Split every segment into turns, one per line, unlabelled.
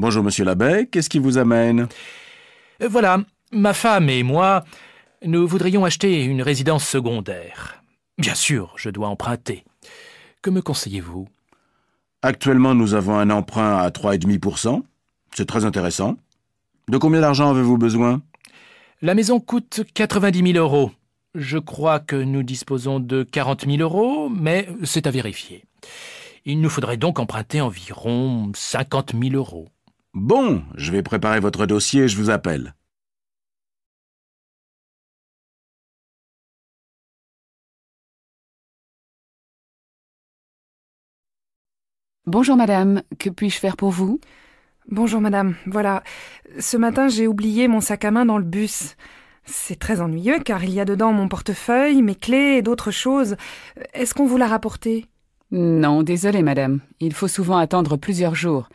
Bonjour, monsieur l'abbé, qu'est-ce qui vous amène
euh, Voilà, ma femme et moi, nous voudrions acheter une résidence secondaire. Bien sûr, je dois emprunter. Que me conseillez-vous
Actuellement, nous avons un emprunt à 3,5%. C'est très intéressant. De combien d'argent avez-vous besoin
La maison coûte 90 000 euros. Je crois que nous disposons de 40 000 euros, mais c'est à vérifier. Il nous faudrait donc emprunter environ 50 000 euros.
Bon, je vais préparer votre dossier et je vous appelle.
Bonjour madame, que puis-je faire pour vous
Bonjour madame, voilà. Ce matin j'ai oublié mon sac à main dans le bus. C'est très ennuyeux car il y a dedans mon portefeuille, mes clés et d'autres choses. Est-ce qu'on vous l'a rapporté Non, désolée madame. Il faut souvent attendre plusieurs jours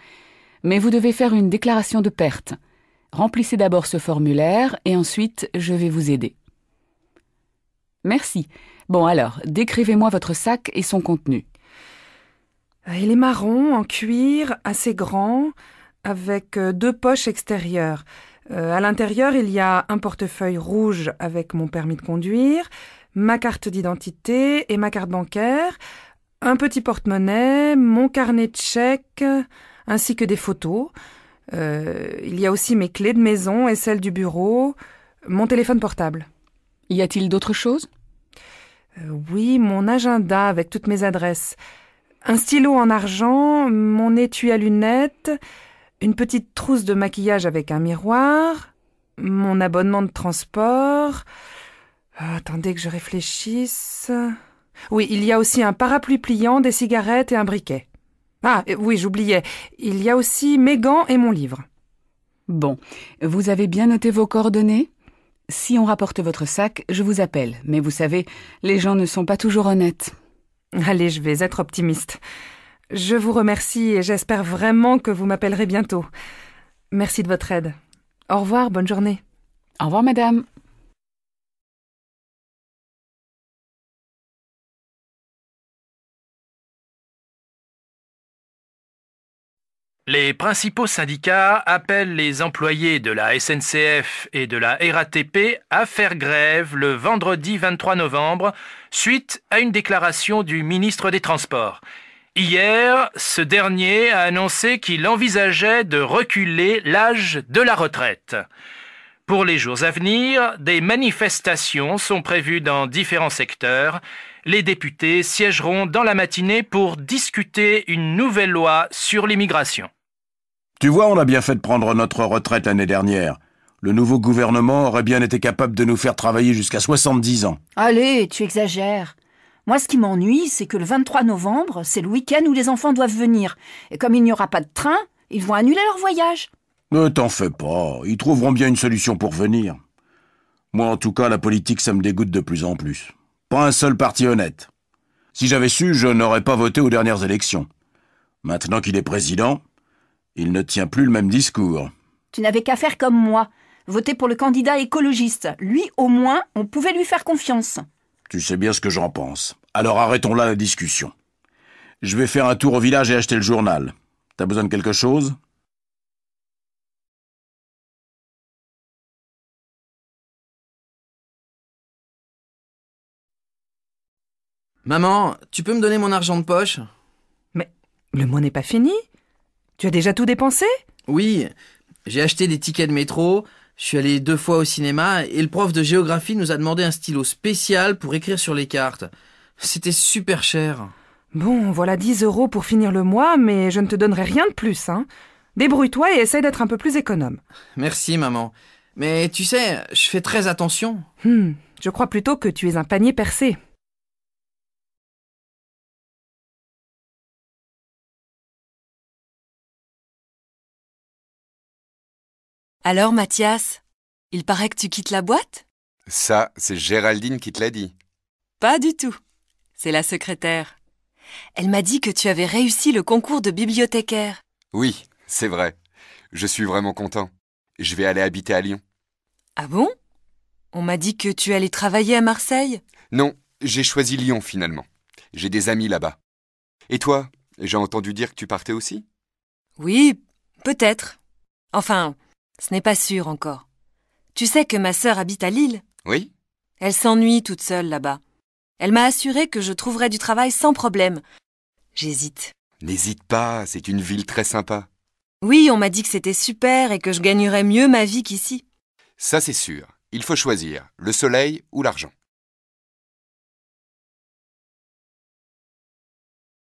mais vous devez faire une déclaration de perte. Remplissez d'abord ce formulaire et ensuite je vais vous aider. Merci. Bon alors, décrivez-moi votre sac et son contenu. Euh, il est marron, en cuir, assez grand, avec euh, deux poches extérieures. Euh, à l'intérieur, il y a un portefeuille rouge avec mon permis de conduire, ma carte d'identité et ma carte bancaire, un petit porte-monnaie, mon carnet de chèques, ainsi que des photos. Euh, il y a aussi mes clés de maison et celles du bureau, mon téléphone portable. Y a-t-il d'autres choses euh, Oui, mon agenda avec toutes mes adresses. Un stylo en argent, mon étui à lunettes, une petite trousse de maquillage avec un miroir, mon abonnement de transport. Euh, attendez que je réfléchisse. Oui, il y a aussi un parapluie pliant, des cigarettes et un briquet. Ah euh, oui, j'oubliais. Il y a aussi mes gants et mon livre. Bon, vous avez bien noté vos coordonnées Si on rapporte votre sac, je vous appelle. Mais vous savez, les gens ne sont pas toujours honnêtes. Allez, je vais être optimiste. Je vous remercie et j'espère vraiment que vous m'appellerez
bientôt. Merci de votre aide. Au revoir, bonne journée. Au revoir, madame. Les principaux
syndicats appellent les employés de la SNCF et de la RATP à faire grève le vendredi 23 novembre suite à une déclaration du ministre des Transports. Hier, ce dernier a annoncé qu'il envisageait de reculer l'âge de la retraite. Pour les jours à venir, des manifestations sont prévues dans différents secteurs. Les députés siégeront dans la matinée pour discuter une nouvelle loi sur l'immigration.
Tu vois, on a bien fait de prendre notre retraite l'année dernière. Le nouveau gouvernement aurait bien été capable de nous faire travailler jusqu'à 70 ans.
Allez, tu exagères. Moi, ce qui m'ennuie, c'est que le 23 novembre, c'est le week-end où les enfants doivent venir. Et comme il n'y aura pas de train, ils vont annuler leur voyage.
Ne t'en fais pas, ils trouveront bien une solution pour venir. Moi, en tout cas, la politique, ça me dégoûte de plus en plus. Pas un seul parti honnête. Si j'avais su, je n'aurais pas voté aux dernières élections. Maintenant qu'il est président, il ne tient plus le même discours.
Tu n'avais qu'à faire comme moi. Voter pour le candidat écologiste. Lui, au moins, on pouvait lui faire confiance.
Tu sais bien ce que j'en pense. Alors arrêtons là la discussion. Je vais faire un tour au village et acheter le journal. T'as besoin de quelque chose
Maman, tu peux me
donner mon argent de poche Mais le mois n'est pas fini Tu as déjà tout dépensé Oui, j'ai acheté des tickets de métro, je suis allé deux fois au cinéma et le prof de géographie nous a demandé un stylo spécial pour écrire sur les cartes. C'était super cher.
Bon, voilà 10 euros pour finir le mois, mais je ne te donnerai rien de plus, hein. Débrouille-toi et essaie d'être un peu plus économe.
Merci, maman. Mais tu sais, je fais très attention.
Hmm, je crois plutôt que tu es un panier percé. Alors Mathias, il paraît que tu quittes la boîte
Ça, c'est Géraldine qui te l'a dit.
Pas du tout. C'est la secrétaire. Elle m'a dit que tu avais réussi le concours de bibliothécaire.
Oui, c'est vrai. Je suis vraiment content. Je vais aller habiter à Lyon.
Ah bon On m'a dit que tu allais travailler à Marseille
Non, j'ai choisi Lyon finalement. J'ai des amis là-bas. Et toi, j'ai entendu dire que tu partais aussi
Oui, peut-être. Enfin, ce n'est pas sûr encore. Tu sais que ma sœur habite à Lille Oui. Elle s'ennuie toute seule là-bas. Elle m'a assuré que je trouverais du travail sans problème.
J'hésite. N'hésite pas, c'est une ville très sympa.
Oui, on m'a dit que c'était super et que je gagnerais mieux ma vie qu'ici. Ça c'est sûr. Il faut choisir, le soleil ou l'argent.